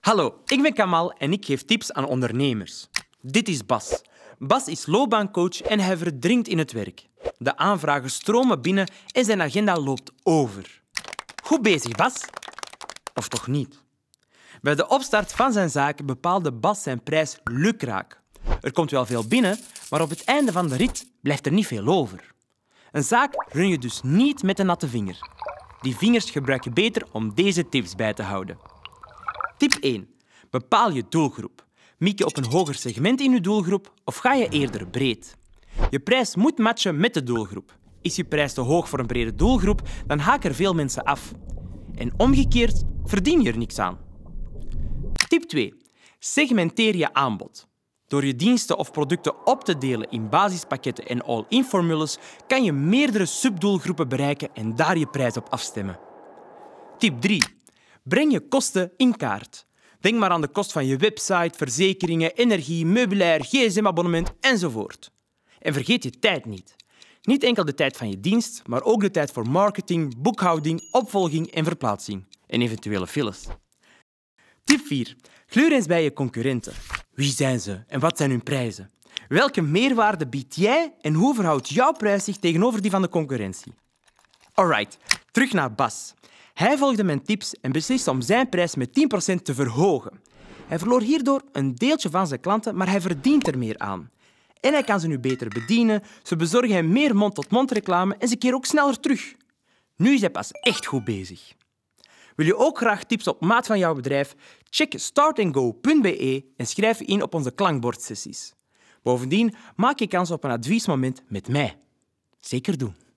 Hallo, ik ben Kamal en ik geef tips aan ondernemers. Dit is Bas. Bas is loopbaancoach en hij verdringt in het werk. De aanvragen stromen binnen en zijn agenda loopt over. Goed bezig, Bas. Of toch niet? Bij de opstart van zijn zaak bepaalde Bas zijn prijs lukraak. Er komt wel veel binnen, maar op het einde van de rit blijft er niet veel over. Een zaak run je dus niet met een natte vinger. Die vingers gebruik je beter om deze tips bij te houden. Tip 1. Bepaal je doelgroep. Mik je op een hoger segment in je doelgroep of ga je eerder breed? Je prijs moet matchen met de doelgroep. Is je prijs te hoog voor een brede doelgroep, dan haken er veel mensen af. En omgekeerd verdien je er niks aan. Tip 2. Segmenteer je aanbod. Door je diensten of producten op te delen in basispakketten en all-in formules, kan je meerdere subdoelgroepen bereiken en daar je prijs op afstemmen. Tip 3. Breng je kosten in kaart. Denk maar aan de kost van je website, verzekeringen, energie, meubilair, gsm-abonnement enzovoort. En vergeet je tijd niet. Niet enkel de tijd van je dienst, maar ook de tijd voor marketing, boekhouding, opvolging en verplaatsing. En eventuele files. Tip 4. Kleur eens bij je concurrenten. Wie zijn ze en wat zijn hun prijzen? Welke meerwaarde biedt jij en hoe verhoudt jouw prijs zich tegenover die van de concurrentie? Alright, terug naar Bas. Hij volgde mijn tips en besliste om zijn prijs met 10% te verhogen. Hij verloor hierdoor een deeltje van zijn klanten, maar hij verdient er meer aan. En hij kan ze nu beter bedienen, ze bezorgen hem meer mond-tot-mond reclame en ze keren ook sneller terug. Nu is hij pas echt goed bezig. Wil je ook graag tips op maat van jouw bedrijf? Check startandgo.be en schrijf je in op onze klankbordsessies. Bovendien maak je kans op een adviesmoment met mij. Zeker doen.